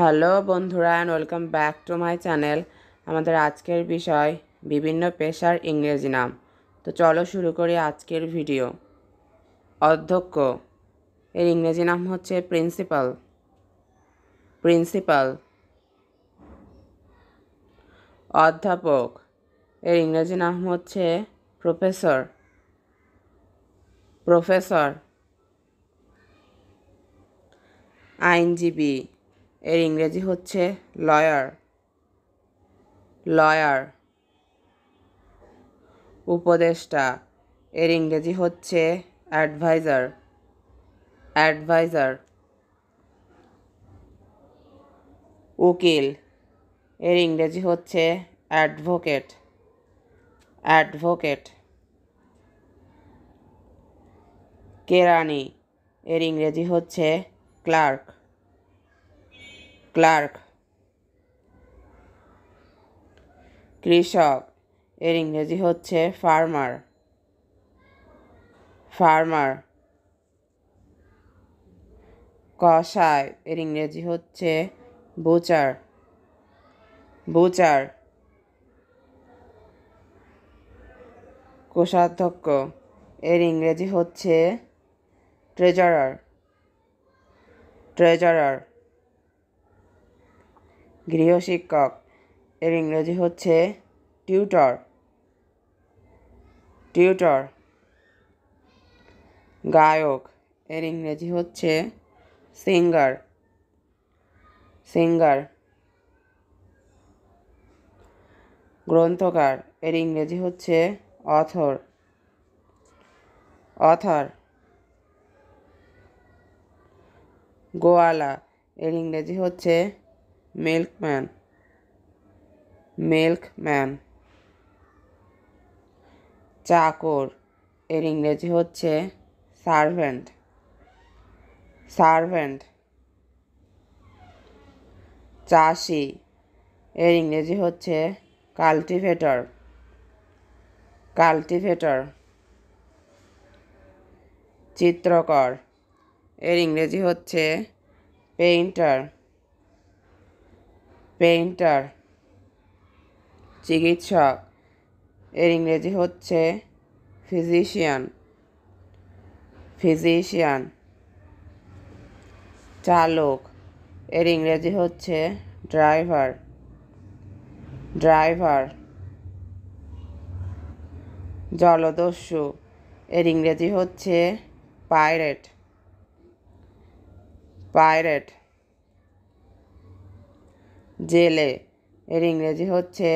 hello বন্ধুরা and welcome back to my channel আমাদের আজকের বিষয় বিভিন্ন পেশার ইংরেজি নাম তো চলো শুরু করি আজকের ভিডিও অধ্যক্ষ এর ইংরেজি নাম হচ্ছে প্রিন্সিপাল প্রিন্সিপাল অধ্যাপক এর ইংরেজি নাম হচ্ছে প্রফেসর প্রফেসর আইনজীবী এর ইংরেজি হচ্ছে লয়ার লয়ার উপদেষ্টা এর ইংরেজি হচ্ছে অ্যাডভাইজার অ্যাডভাইজার উকিল এর ইংরেজি হচ্ছে অ্যাডভোকেট অ্যাডভোকেট কেরানি এর ইংরেজি হচ্ছে ক্লার্ক ক্লার্ক কৃষক এর ইংরেজি হচ্ছে ফার্মার ফার্মার কষাই এর ইংরেজি হচ্ছে বুচার বুচার কোষাধ্যক্ষ এর ইংরেজি হচ্ছে ট্রেজারার ট্রেজারার গৃহশিক্ষক এর ইংরেজি হচ্ছে টিউটর টিউটর গায়ক এর ইংরেজি হচ্ছে সিঙ্গার সিঙ্গার গ্রন্থকার এর ইংরেজি হচ্ছে অথর অথর গোয়ালা এর ইংরেজি হচ্ছে মিল্কম্যান মিল্কম্যান চাকর এর ইংরেজি হচ্ছে সার্ভেন্ট সার্ভেন্ট চাষি এর ইংরেজি হচ্ছে কাল্টিভেটর কাল্টিভেটর চিত্রকর এর ইংরেজি হচ্ছে পেইন্টার পেইন্টার চিকিৎসক এর ইংরেজি হচ্ছে ফিজিশিয়ান ফিজিশিয়ান চালক এর ইংরেজি হচ্ছে ড্রাইভার ড্রাইভার জলদস্যু এর ইংরেজি হচ্ছে পাইরেট পাইরেট জেলে এর ইংরেজি হচ্ছে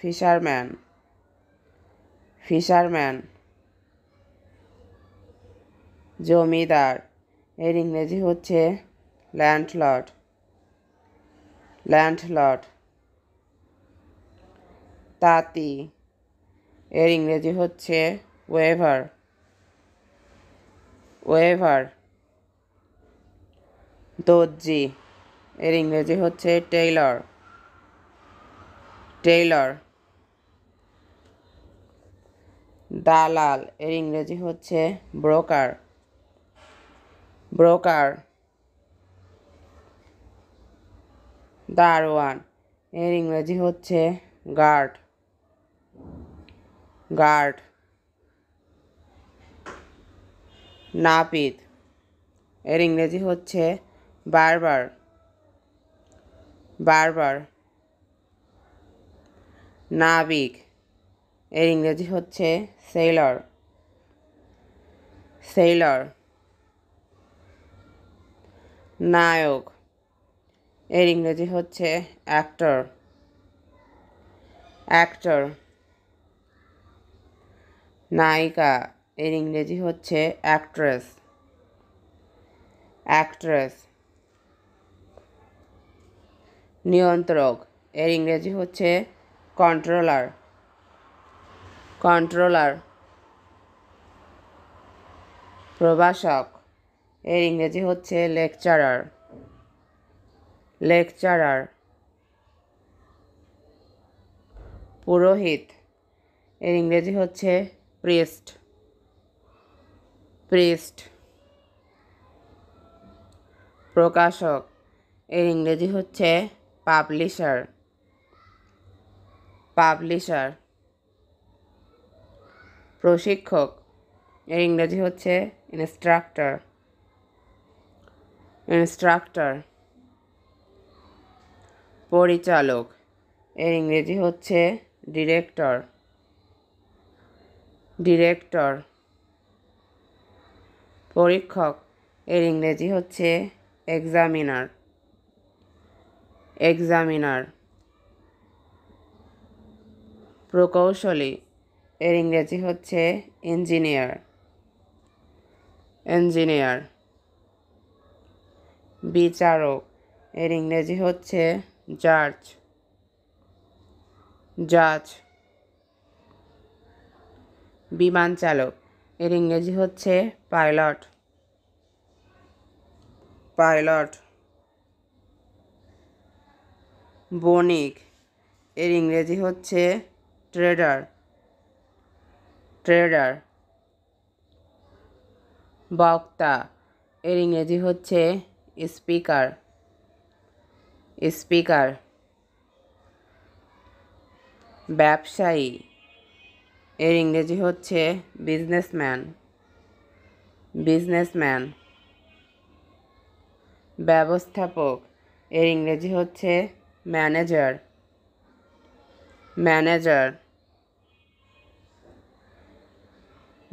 ফিশারম্যান ফিশারম্যান জমিদার এর ইংরেজি হচ্ছে ল্যান্ডলর্ড ল্যান্ডলর্ড তাঁতি এর ইংরেজি হচ্ছে ওয়েভার ওয়েভার দর্জি এর ইংরেজি হচ্ছে টেইলর টেইলর দালাল এর ইংরেজি হচ্ছে ব্রোকার ব্রোকার দারোয়ান এর ইংরেজি হচ্ছে গার্ড গার্ড নাপিত এর ইংরেজি হচ্ছে বারবার বারবার নাবিক এর ইংরেজি হচ্ছে সেইলর সেইলর নায়ক এর ইংরেজি হচ্ছে অ্যাক্টর অ্যাক্টর নায়িকা এর ইংরেজি হচ্ছে অ্যাক্ট্রেস অ্যাক্ট্রেস নিয়ন্ত্রক এর ইংরেজি হচ্ছে কন্ট্রোলার কন্ট্রোলার প্রভাষক এর ইংরেজি হচ্ছে লেকচারার লেকচারার পুরোহিত এর ইংরেজি হচ্ছে প্রিস্ট প্রিস্ট প্রকাশক এর ইংরেজি হচ্ছে পাবলিশার পাবলিশার প্রশিক্ষক এর ইংরেজি হচ্ছে ইনস্ট্রাক্টর ইনস্ট্রাক্টর পরিচালক এর ইংরেজি হচ্ছে ডিরেক্টর ডিরেক্টর পরীক্ষক এর ইংরেজি হচ্ছে এক্সামিনার এক্সামিনার প্রকৌশলী এর ইংরেজি হচ্ছে ইঞ্জিনিয়ার ইঞ্জিনিয়ার বিচারক এর ইংরেজি হচ্ছে জাজ জাজ বিমান চালক এর ইংরেজি হচ্ছে পাইলট পাইলট বণিক এর ইংরেজি হচ্ছে ট্রেডার ট্রেডার বক্তা এর ইংরেজি হচ্ছে স্পিকার স্পিকার ব্যবসায়ী এর ইংরেজি হচ্ছে বিজনেসম্যান বিজনেসম্যান ব্যবস্থাপক এর ইংরেজি হচ্ছে ম্যানেজার ম্যানেজার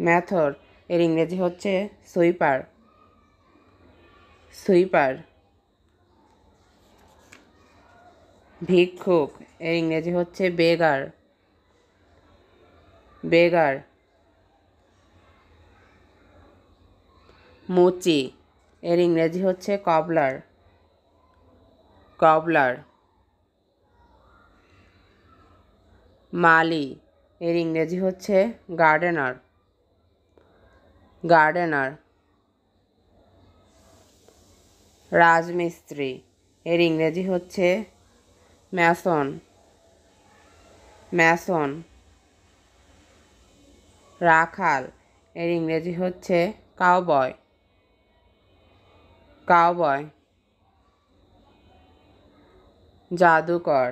ম্যাথর এর ইংরেজি হচ্ছে সুইপার সুইপার ভিক্ষুক এর ইংরেজি হচ্ছে বেগার বেগার মুচি এর ইংরেজি হচ্ছে কবলার কবলার মালি এর ইংরেজি হচ্ছে গার্ডেনার গার্ডেনার রাজমিস্ত্রি এর ইংরেজি হচ্ছে ম্যাসন ম্যাসন রাখাল এর ইংরেজি হচ্ছে কাউবয় কাউবয় জাদুকর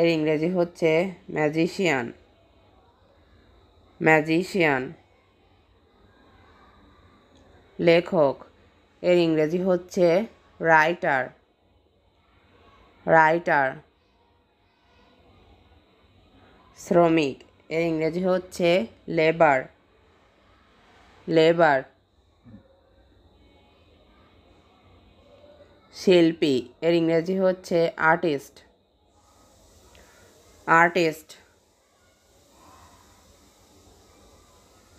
এর ইংরেজি হচ্ছে ম্যাজিশিয়ান ম্যাজিশিয়ান লেখক এর ইংরেজি হচ্ছে রাইটার রাইটার শ্রমিক এর ইংরেজি হচ্ছে লেবার লেবার শিল্পী এর ইংরেজি হচ্ছে আর্টিস্ট আর্টিস্ট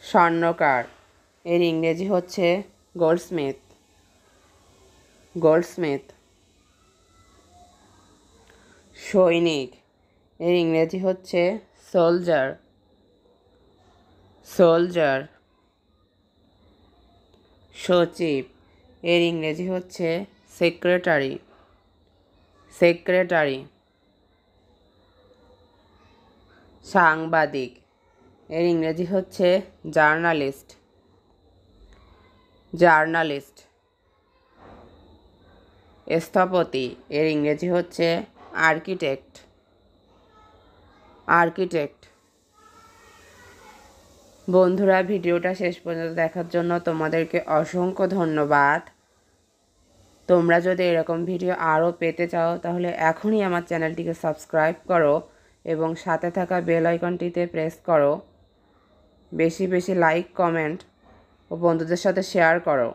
স্বর্ণকার এর ইংরেজি হচ্ছে গোল্ডস্মিথ গোল্ডস্মিথ সৈনিক এর ইংরেজি হচ্ছে সোলজার সোলজার সচিব এর ইংরেজি হচ্ছে সেক্রেটারি সেক্রেটারি সাংবাদিক এর ইংরেজি হচ্ছে জার্নালিস্ট জার্নালিস্ট স্থপতি এর ইংরেজি হচ্ছে আর্কিটেক্ট আর্কিটেক্ট বন্ধুরা ভিডিওটা শেষ পর্যন্ত দেখার জন্য তোমাদেরকে অসংখ্য ধন্যবাদ তোমরা যদি এরকম ভিডিও আরও পেতে চাও তাহলে এখনই আমার চ্যানেলটিকে সাবস্ক্রাইব করো এবং সাথে থাকা বেল আইকনটিতে প্রেস করো বেশি বেশি লাইক কমেন্ট ও বন্ধুদের সাথে শেয়ার করো